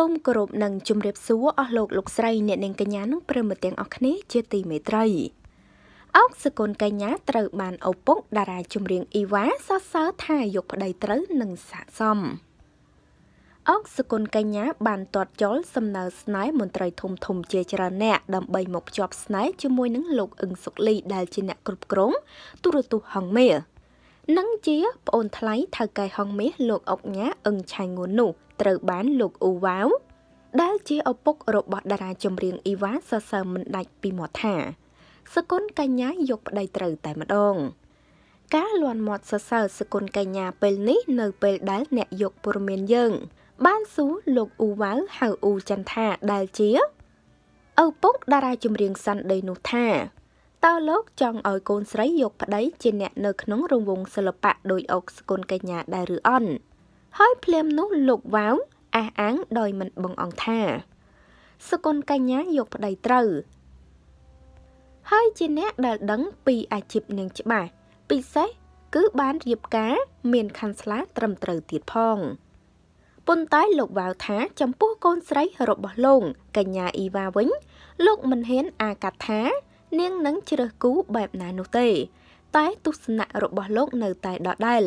សូមគោរពនិងជម្រាបសួរអស់លោកលោកស្រីអ្នកនាងកញ្ញានិងប្រិមត្តទាំងអស់គ្នាជាទីមេត្រីអោកសកលកញ្ញាត្រូវបានឪពុកតារាចម្រៀងអ៊ីវ៉ាសរសើរថាយកប្តីត្រូវនឹងស័កសមអោកសកលកញ្ញាបានទាត់ចោលសំណើស្នេហ៍មន្ត្រីធំធំជាច្រើនអ្នកដើម្បីមកភ្ជាប់ស្នេហ៍ជាមួយនឹងលោកអ៊ឹងសុកលីដែលជាអ្នកគ្រប់គ្រងទូរទស្សន៍ហងមេនិងជាប្អូនថ្លៃថៅកែហងមាសលោកអុកញ៉ាអឹងឆៃងួននោះ។ត្រូវបានលោកអ៊ូវ៉ាវដែលជាឪពុករបស់តារាចម្រៀងអ៊ីវ៉ាសរសើរមិនដាច់ពីមាត់ថាសកុនកញ្ញាយកប្តីត្រូវតែម្ដងការលន់មាត់សរសើរសកុនកញ្ញាពេលនេះ នៅពេលដែលអ្នកយកព័ត៌មានយើង បានស៊ូលោកអ៊ូវ៉ាវហៅអ៊ូចន្ទថាដែលជាឪពុកតារាចម្រៀងសាន់ដេនោះថាតើលោកចង់ឲ្យកូនស្រីយកប្តីជាអ្នកនៅក្នុងរង្វង់សិល្បៈដោយអុកសកុនកញ្ញាដែរឬអត់ហើយភ្លាមនោះលោកវ៉ាវអះអាងដោយមិនបង្អង់ថាសកុនកញ្ញាយកប្តីត្រូវ ហើយជាអ្នកដែលដឹងពីអាជីពនាងច្បាស់ពិសេសគឺបានរៀបការមានខាន់ស្លាត្រឹមត្រូវទៀតផងប៉ុន្តែលោកវ៉ាវថាចំពោះកូនស្រីរបស់លោកកញ្ញាអ៊ីវ៉ាវិញ លោកមិនហ៊ានអាកាត់ថា នាងនឹងជ្រើសគូបែបណានោះទេតែទស្សនៈរបស់លោកនៅតែដដែល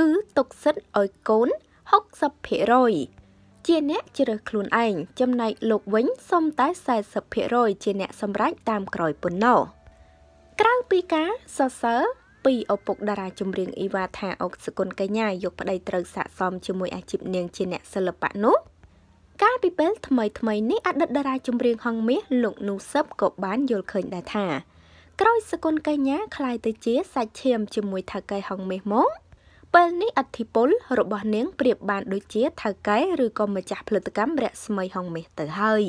គឺទុកសិទ្ធិឲ្យកូន60%ជាអ្នកជ្រើសខ្លួនឯងចំណែកលោកវិញសុំតែ40%ជាអ្នកសម្រេចតាមក្រោយប៉ុណ្ណោះក្រៅពីការសរសើរពីឪពុកតារាចម្រៀងអ៊ីវ៉ាថាអុកសគុណកញ្ញាយកប្តីត្រូវស័កសមជាមួយអាជីពនាងជាអ្នកសិល្បៈនោះកាលពីពេលថ្មីថ្មីនេះអតីតតារាចម្រៀងហងមាសលោកនូសឹបក៏បានយល់ឃើញដែរថាក្រោយសគុណកញ្ញាคล้ายទៅជាសាច់ឈាមជាមួយថៅកែហងមាសមកពេលនេះអធិពលរបស់នាងប្រៀបបានដូចជាថៅកែឬក៏ម្ចាស់ផលិតកម្មរស្មីហងមាសទៅហើយ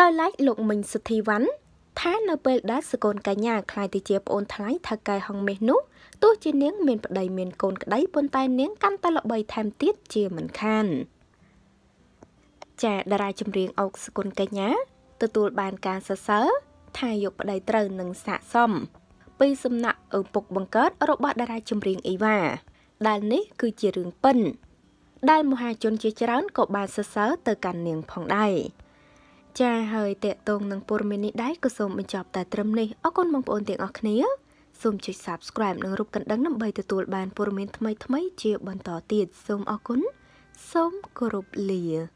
ដោយឡែកលោកមិញសុធីវ៉ាន់ថានៅពេលដែលសកូនកញ្ញាខ្លាយទៅជាប្អូនថ្លៃថៅកែហងមាសនោះទោះជានាងមានប្តីមានកូនក្តីប៉ុន្តែនាងកាន់តែល្បីថែមទៀតជាមិនខានចាតារាចម្រៀងអុកសកុនកញ្ញាទទួលបានការសរសើរថាយកប្តីត្រូវនឹងស័កសមពីសំណាក់ឪពុកបង្កើតរបស់តារាចម្រៀងអ៊ីវ៉ាដែលនេះគឺជារឿងប៉ិនដែលមហាជនជាច្រើនក៏បានសរសើរទៅកាន់នាងផងដែរចាហើយតេតងនឹងព័ត៌មាននេះដែរក៏សូមបញ្ចប់តែត្រឹមនេះអរគុណបងប្អូនទាំងអស់គ្នាសូមចុច Subscribe និងរូបកណ្ដឹងដើម្បីទទួលបានព័ត៌មានថ្មីៗជាបន្តទៀតសូមអរគុណសូមគោរពលា